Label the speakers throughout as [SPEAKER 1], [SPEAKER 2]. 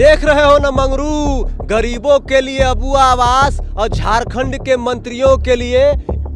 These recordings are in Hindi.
[SPEAKER 1] देख रहे हो न मंगरू गरीबों के लिए अबू आवास और झारखंड के मंत्रियों के लिए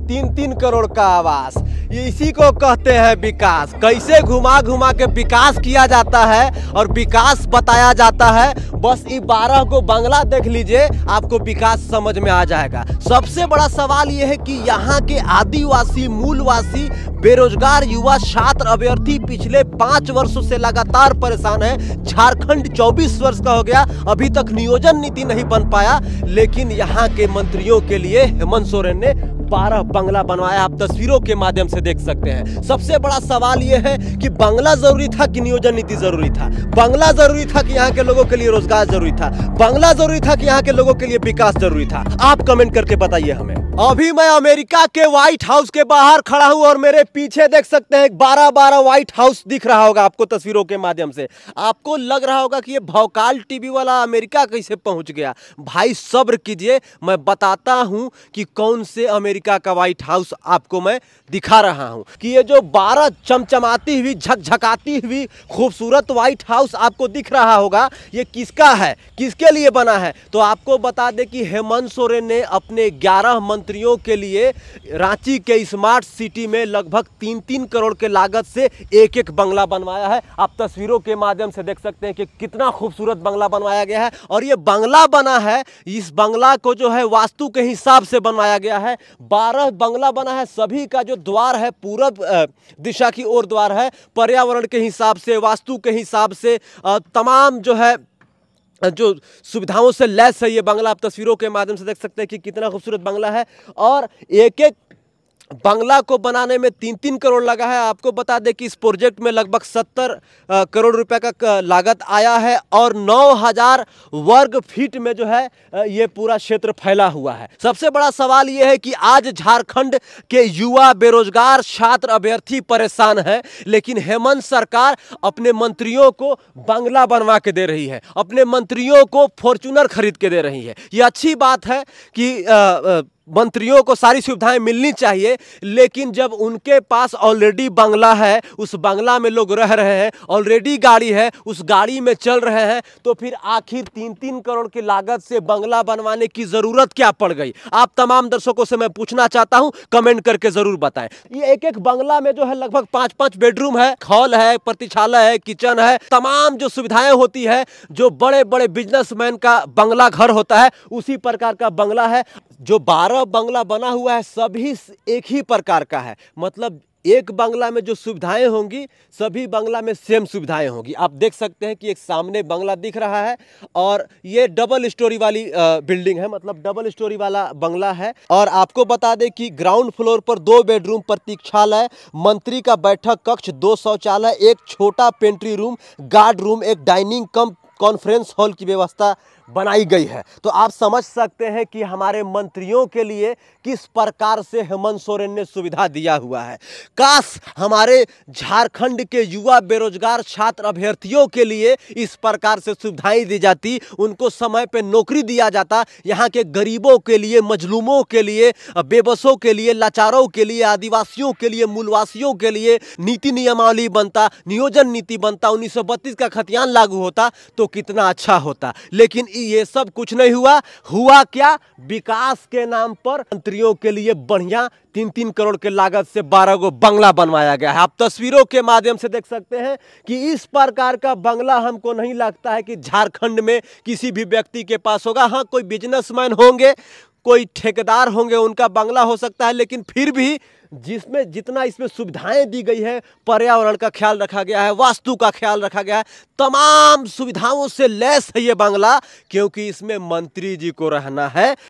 [SPEAKER 1] तीन तीन करोड़ का आवास इसी को कहते हैं विकास कैसे घुमा घुमा के विकास किया जाता है और विकास बताया जाता है बस ये बारह को बंगला देख लीजिए आपको विकास समझ में आ जाएगा सबसे बड़ा सवाल ये है कि यहाँ के आदिवासी मूलवासी बेरोजगार युवा छात्र अभ्यर्थी पिछले पाँच वर्षों से लगातार परेशान है झारखंड 24 वर्ष का हो गया अभी तक नियोजन नीति नहीं बन पाया लेकिन यहाँ के मंत्रियों के लिए हेमंत सोरेन ने बारह बंगला बनवाया आप तस्वीरों के माध्यम से देख सकते हैं सबसे बड़ा सवाल यह है कि बंगला जरूरी था कि नियोजन नीति जरूरी था बंगला जरूरी था कि यहाँ के लोगों के लिए रोजगार जरूरी था बंगला जरूरी था कि यहाँ के लोगों के लिए विकास जरूरी था आप कमेंट करके बताइए हमें अभी मैं अमेरिका के व्हाइट हाउस के बाहर खड़ा हूं और मेरे पीछे देख सकते हैं बारह बारह व्हाइट हाउस दिख रहा होगा आपको तस्वीरों के माध्यम से आपको लग रहा होगा कि ये भौकाल टीवी वाला अमेरिका कैसे पहुंच गया भाई सब्र कीजिए मैं बताता हूं कि कौन से अमेरिका अमेरिका का व्हाइट हाउस आपको मैं दिखा रहा हूं कि ये जो बारह चमचमाती हुई झकझकाती हुई खूबसूरत व्हाइट हाउस आपको दिख रहा होगा ये किसका है किसके लिए बना है तो आपको बता दें कि हेमंत सोरेन ने अपने ग्यारह मंत्रियों के लिए रांची के स्मार्ट सिटी में लगभग तीन तीन करोड़ के लागत से एक एक बंगला बनवाया है आप तस्वीरों के माध्यम से देख सकते हैं कि कितना खूबसूरत बंगला बनवाया गया है और ये बंगला बना है इस बंगला को जो है वास्तु के हिसाब से बनवाया गया है बारह बंगला बना है सभी का जो द्वार है पूरब दिशा की ओर द्वार है पर्यावरण के हिसाब से वास्तु के हिसाब से तमाम जो है जो सुविधाओं से लैस है ये बंगला आप तस्वीरों के माध्यम से देख सकते हैं कि कितना खूबसूरत बंगला है और एक एक बंगला को बनाने में तीन तीन करोड़ लगा है आपको बता दें कि इस प्रोजेक्ट में लगभग सत्तर करोड़ रुपए का लागत आया है और नौ हज़ार वर्ग फीट में जो है ये पूरा क्षेत्र फैला हुआ है सबसे बड़ा सवाल ये है कि आज झारखंड के युवा बेरोजगार छात्र अभ्यर्थी परेशान है लेकिन हेमंत सरकार अपने मंत्रियों को बंगला बनवा के दे रही है अपने मंत्रियों को फॉर्चूनर खरीद के दे रही है ये अच्छी बात है कि आ, आ, मंत्रियों को सारी सुविधाएं मिलनी चाहिए लेकिन जब उनके पास ऑलरेडी बंगला है उस बंगला में लोग रह रहे हैं ऑलरेडी गाड़ी है उस गाड़ी में चल रहे हैं तो फिर आखिर तीन तीन करोड़ की लागत से बंगला बनवाने की ज़रूरत क्या पड़ गई आप तमाम दर्शकों से मैं पूछना चाहता हूं कमेंट करके ज़रूर बताएं ये एक एक बंगला में जो है लगभग पाँच पाँच बेडरूम है हॉल है प्रतिशाला है किचन है तमाम जो सुविधाएं होती है जो बड़े बड़े बिजनेसमैन का बंगला घर होता है उसी प्रकार का बंगला है जो बारह बंगला बना हुआ है सभी एक ही प्रकार का है मतलब एक बंगला में जो सुविधाएं होंगी सभी बंगला में सेम सुविधाएं होंगी आप देख सकते हैं कि एक सामने बंगला दिख रहा है और ये डबल स्टोरी वाली बिल्डिंग है मतलब डबल स्टोरी वाला बंगला है और आपको बता दें कि ग्राउंड फ्लोर पर दो बेडरूम प्रतीक्षालय मंत्री का बैठक कक्ष दो शौचालय एक छोटा पेंट्री रूम गार्ड रूम एक डाइनिंग कम कॉन्फ्रेंस हॉल की व्यवस्था बनाई गई है तो आप समझ सकते हैं कि हमारे मंत्रियों के लिए किस प्रकार से हेमंत सोरेन ने सुविधा दिया हुआ है काश हमारे झारखंड के युवा बेरोजगार छात्र अभ्यर्थियों के लिए इस प्रकार से सुविधाएं दी जाती उनको समय पर नौकरी दिया जाता यहाँ के गरीबों के लिए मजलूमों के लिए बेबसों के लिए लाचारों के लिए आदिवासियों के लिए मूलवासियों के लिए नीति नियमावली बनता नियोजन नीति बनता उन्नीस का खतियान लागू होता तो कितना अच्छा होता लेकिन ये सब कुछ नहीं हुआ हुआ क्या विकास के नाम पर मंत्रियों के लिए बढ़िया तीन तीन करोड़ के लागत से बारह गो बंगला बनवाया गया है आप तस्वीरों के माध्यम से देख सकते हैं कि इस प्रकार का बंगला हमको नहीं लगता है कि झारखंड में किसी भी व्यक्ति के पास होगा हाँ कोई बिजनेसमैन होंगे कोई ठेकेदार होंगे उनका बंगला हो सकता है लेकिन फिर भी जिसमें जितना इसमें सुविधाएं दी गई है पर्यावरण का ख्याल रखा गया है वास्तु का ख्याल रखा गया है तमाम सुविधाओं से लैस है ये बांग्ला क्योंकि इसमें मंत्री जी को रहना है